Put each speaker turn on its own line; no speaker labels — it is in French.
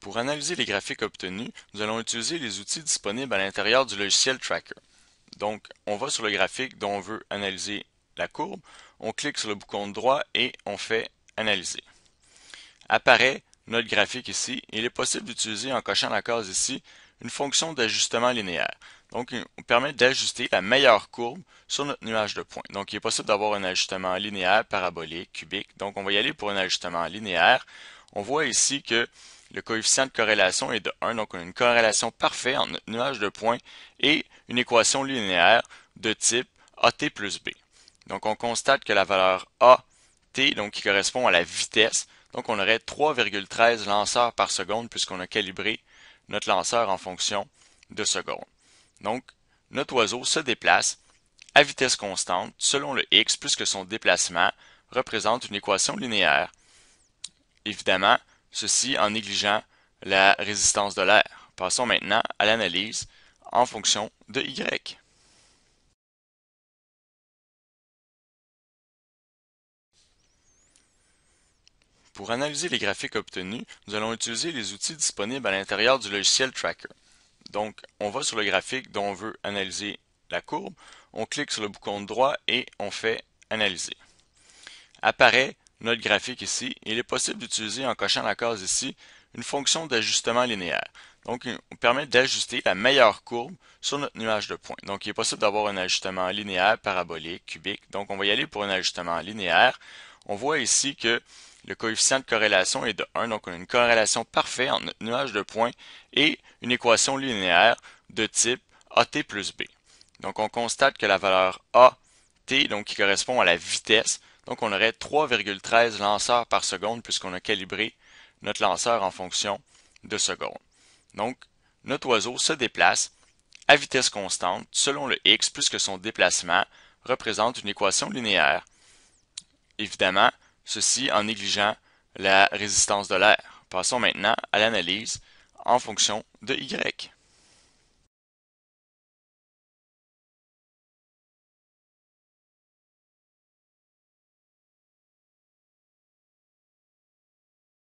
Pour analyser les graphiques obtenus, nous allons utiliser les outils disponibles à l'intérieur du logiciel Tracker. Donc, on va sur le graphique dont on veut analyser la courbe, on clique sur le bouton droit et on fait « Analyser ». Apparaît notre graphique ici. Il est possible d'utiliser, en cochant la case ici, une fonction d'ajustement linéaire. Donc, on permet d'ajuster la meilleure courbe sur notre nuage de points. Donc, il est possible d'avoir un ajustement linéaire, parabolique, cubique. Donc, on va y aller pour un ajustement linéaire. On voit ici que le coefficient de corrélation est de 1, donc on a une corrélation parfaite entre notre nuage de points et une équation linéaire de type AT plus B. Donc on constate que la valeur AT, donc qui correspond à la vitesse, donc on aurait 3,13 lanceurs par seconde puisqu'on a calibré notre lanceur en fonction de secondes. Donc notre oiseau se déplace à vitesse constante selon le x puisque son déplacement représente une équation linéaire évidemment, ceci en négligeant la résistance de l'air. Passons maintenant à l'analyse en fonction de Y. Pour analyser les graphiques obtenus, nous allons utiliser les outils disponibles à l'intérieur du logiciel Tracker. Donc, on va sur le graphique dont on veut analyser la courbe, on clique sur le bouton droit et on fait Analyser. Apparaît notre graphique ici, il est possible d'utiliser en cochant la case ici une fonction d'ajustement linéaire. Donc, on permet d'ajuster la meilleure courbe sur notre nuage de points. Donc, il est possible d'avoir un ajustement linéaire, parabolique, cubique. Donc, on va y aller pour un ajustement linéaire. On voit ici que le coefficient de corrélation est de 1, donc on a une corrélation parfaite entre notre nuage de points et une équation linéaire de type AT plus B. Donc, on constate que la valeur AT, donc qui correspond à la vitesse, donc on aurait 3,13 lanceurs par seconde puisqu'on a calibré notre lanceur en fonction de secondes. Donc notre oiseau se déplace à vitesse constante selon le x puisque son déplacement représente une équation linéaire. Évidemment, ceci en négligeant la résistance de l'air. Passons maintenant à l'analyse en fonction de y.